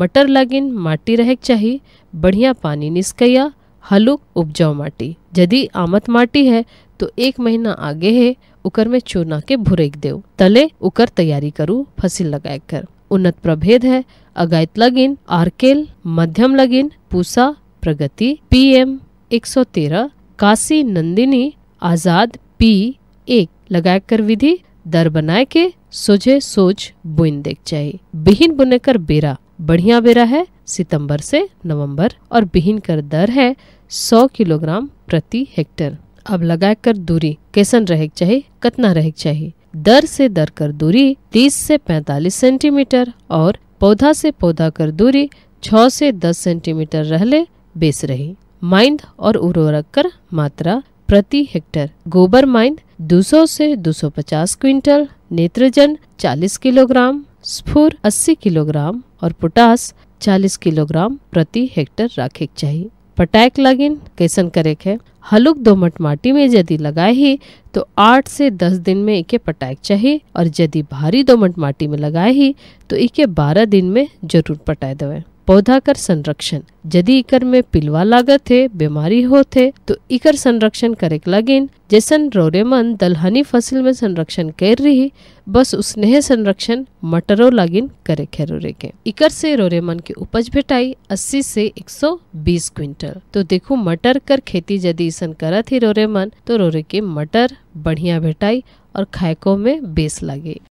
मटर लागिन माटी रहे चाहिए बढ़िया पानी निस्कया हलुक उपजाऊ माटी यदि आमत माटी है तो एक महीना आगे है उकर में चूना के भुरेक देव तले उकर तैयारी करू फसल लगाए कर उन्नत प्रभेद है अगैत लगिन आरकेल मध्यम लगिन पूसा प्रगति पीएम 113 काशी नंदिनी आजाद पी एक लगाए कर विधि दर बनाए के सोझे सोच बुन देख चाहिए बिहिन बुने कर बेरा बढ़िया बेरा है सितंबर से नवंबर और बिहीन कर दर है 100 किलोग्राम प्रति हेक्टर अब लगा कर दूरी कैसन रह चाहिए कितना रह चाहिए दर से दर कर दूरी 30 से 45 सेंटीमीटर और पौधा से पौधा कर दूरी 6 से 10 सेंटीमीटर रहले बेस रही माइंड और उर्वरक कर मात्रा प्रति हेक्टर गोबर माइंड 200 से 250 क्विंटल नेत्रजन 40 किलोग्राम स्फूर 80 किलोग्राम और पोटास 40 किलोग्राम प्रति हेक्टर रखे चाहिए पटाक लगिन कैसन करे के हलुक दोमट माटी में यदि लगाए ही तो आठ से दस दिन में इके पटाक चाहिए और यदि भारी दोमट माटी में लगाए ही तो इके बारह दिन में जरूर पटाए देवे पौधा कर संरक्षण यदि इकर में पिलवा लागत है बीमारी होते तो इकर संरक्षण करे लगिन जैसन रोरेमन दलहनी फसल में संरक्षण कर रही बस उसने संरक्षण मटरों लागिन करे रोरे के इकर से रोरेमन की उपज भेटाई 80 से 120 क्विंटल तो देखो मटर कर खेती यदि ईसन करा थी रोरेमन तो रोरे के मटर बढ़िया भेटाई और खायको में बेस लगे